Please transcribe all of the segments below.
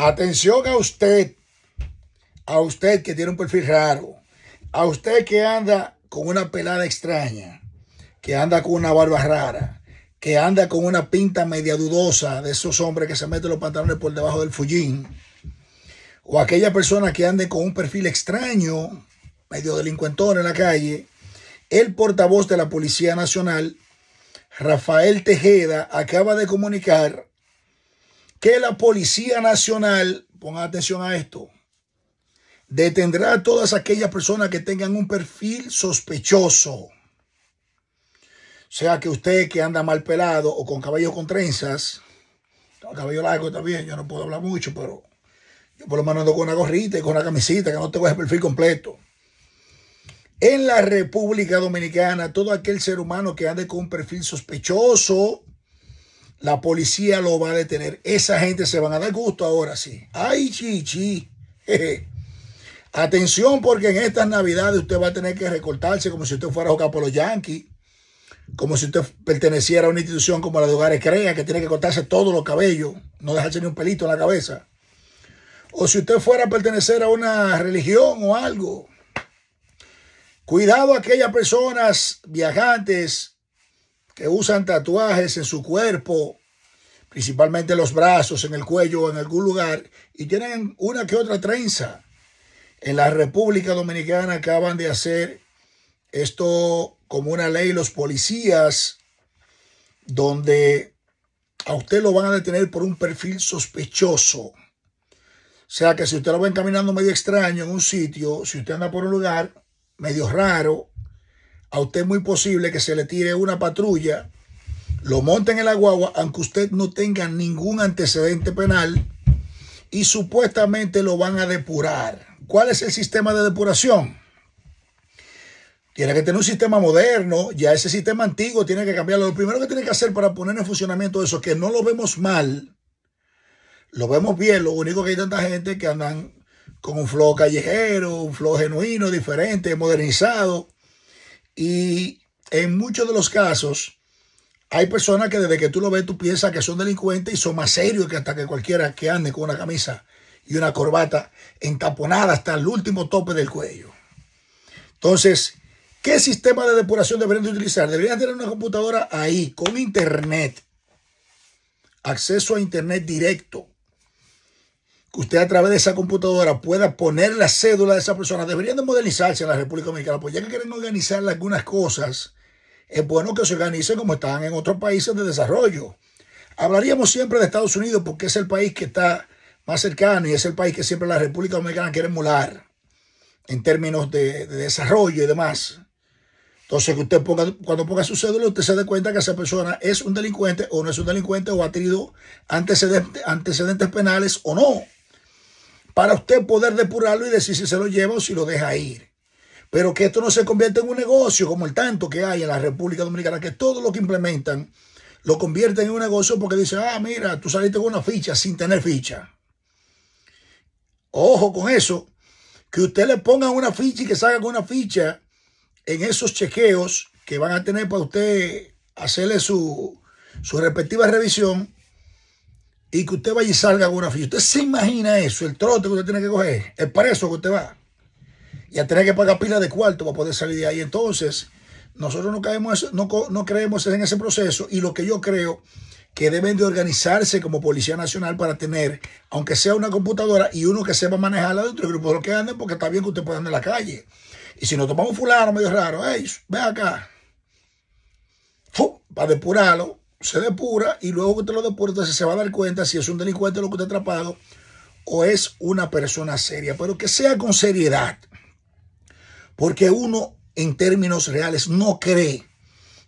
Atención a usted, a usted que tiene un perfil raro, a usted que anda con una pelada extraña, que anda con una barba rara, que anda con una pinta media dudosa de esos hombres que se meten los pantalones por debajo del fullín, o aquella persona que ande con un perfil extraño, medio delincuentón en la calle, el portavoz de la Policía Nacional, Rafael Tejeda, acaba de comunicar que la Policía Nacional, ponga atención a esto, detendrá a todas aquellas personas que tengan un perfil sospechoso. sea que usted que anda mal pelado o con cabello con trenzas, cabello largo también, yo no puedo hablar mucho, pero yo por lo menos ando con una gorrita y con una camisita que no tengo ese perfil completo. En la República Dominicana, todo aquel ser humano que ande con un perfil sospechoso la policía lo va a detener. Esa gente se van a dar gusto ahora sí. Ay, chichi. Atención porque en estas navidades usted va a tener que recortarse como si usted fuera a jugar por los Yankees. Como si usted perteneciera a una institución como la de Hogares Crea, que tiene que cortarse todos los cabellos, no dejarse ni un pelito en la cabeza. O si usted fuera a pertenecer a una religión o algo. Cuidado a aquellas personas viajantes que usan tatuajes en su cuerpo, principalmente los brazos, en el cuello o en algún lugar, y tienen una que otra trenza. En la República Dominicana acaban de hacer esto como una ley los policías, donde a usted lo van a detener por un perfil sospechoso. O sea que si usted lo ven caminando medio extraño en un sitio, si usted anda por un lugar medio raro, a usted es muy posible que se le tire una patrulla, lo monten en la guagua, aunque usted no tenga ningún antecedente penal y supuestamente lo van a depurar. ¿Cuál es el sistema de depuración? Tiene que tener un sistema moderno, ya ese sistema antiguo tiene que cambiarlo. Lo primero que tiene que hacer para poner en funcionamiento eso, que no lo vemos mal, lo vemos bien, lo único que hay tanta gente que andan con un flow callejero, un flow genuino, diferente, modernizado, y en muchos de los casos hay personas que desde que tú lo ves tú piensas que son delincuentes y son más serios que hasta que cualquiera que ande con una camisa y una corbata entaponada hasta el último tope del cuello. Entonces, ¿qué sistema de depuración deberían utilizar? Deberían tener una computadora ahí, con internet, acceso a internet directo, que usted a través de esa computadora pueda poner la cédula de esa persona. Deberían de modernizarse en la República Dominicana, porque ya que quieren organizar algunas cosas, es bueno que se organicen como están en otros países de desarrollo. Hablaríamos siempre de Estados Unidos porque es el país que está más cercano y es el país que siempre la República Dominicana quiere emular en términos de, desarrollo y demás. Entonces, que usted ponga, cuando ponga su cédula, usted se dé cuenta que esa persona es un delincuente o no es un delincuente o ha tenido antecedentes penales o no para usted poder depurarlo y decir si se lo lleva o si lo deja ir. Pero que esto no se convierta en un negocio como el tanto que hay en la República Dominicana, que todo lo que implementan lo convierten en un negocio porque dicen, ah, mira, tú saliste con una ficha sin tener ficha. Ojo con eso, que usted le ponga una ficha y que salga con una ficha en esos chequeos que van a tener para usted hacerle su, su respectiva revisión y que usted vaya y salga con una fiesta. ¿Usted se imagina eso? El trote que usted tiene que coger, el preso que usted va. Y a tener que pagar pila de cuarto para poder salir de ahí. Entonces, nosotros no, caemos, no, no creemos en ese proceso y lo que yo creo que deben de organizarse como Policía Nacional para tener, aunque sea una computadora y uno que sepa manejarla dentro del grupo de los que anden, porque está bien que usted pueda andar en la calle. Y si nos tomamos fulano medio raro, hey, ven acá, ¡Fu! para depurarlo, se depura y luego que usted lo depura, se va a dar cuenta si es un delincuente lo que te ha atrapado o es una persona seria, pero que sea con seriedad. Porque uno, en términos reales, no cree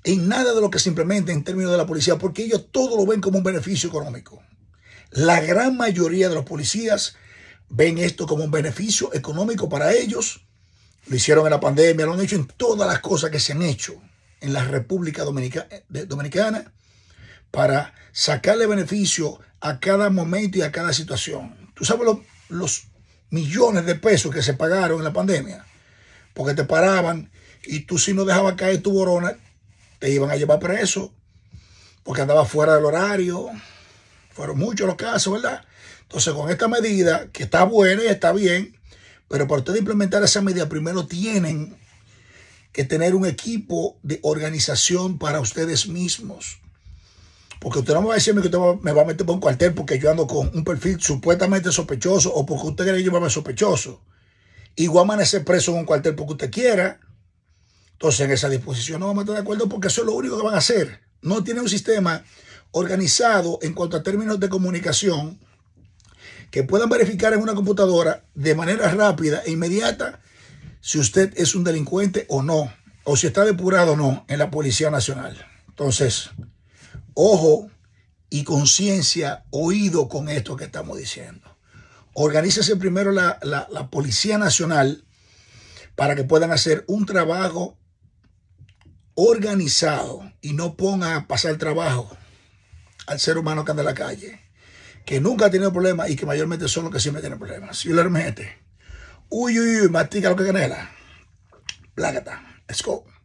en nada de lo que simplemente en términos de la policía, porque ellos todo lo ven como un beneficio económico. La gran mayoría de los policías ven esto como un beneficio económico para ellos. Lo hicieron en la pandemia, lo han hecho en todas las cosas que se han hecho en la República eh, Dominicana para sacarle beneficio a cada momento y a cada situación. Tú sabes los millones de pesos que se pagaron en la pandemia, porque te paraban y tú si no dejabas caer tu borona, te iban a llevar preso, porque andabas fuera del horario. Fueron muchos los casos, ¿verdad? Entonces, con esta medida, que está buena y está bien, pero para ustedes implementar esa medida, primero tienen que tener un equipo de organización para ustedes mismos. Porque usted no me va a decir que me va a meter por un cuartel porque yo ando con un perfil supuestamente sospechoso o porque usted cree que yo me sospechoso. Y voy a amanecer preso en un cuartel porque usted quiera. Entonces, en esa disposición no vamos a estar de acuerdo porque eso es lo único que van a hacer. No tiene un sistema organizado en cuanto a términos de comunicación que puedan verificar en una computadora de manera rápida e inmediata si usted es un delincuente o no, o si está depurado o no en la Policía Nacional. Entonces, ojo y conciencia, oído con esto que estamos diciendo. Organícese primero la, Policía Nacional para que puedan hacer un trabajo organizado y no ponga a pasar trabajo al ser humano que anda en la calle, que nunca ha tenido problemas y que mayormente son los que siempre tienen problemas. Y uy, uy, uy, mastica lo que canela, plácata, let's go.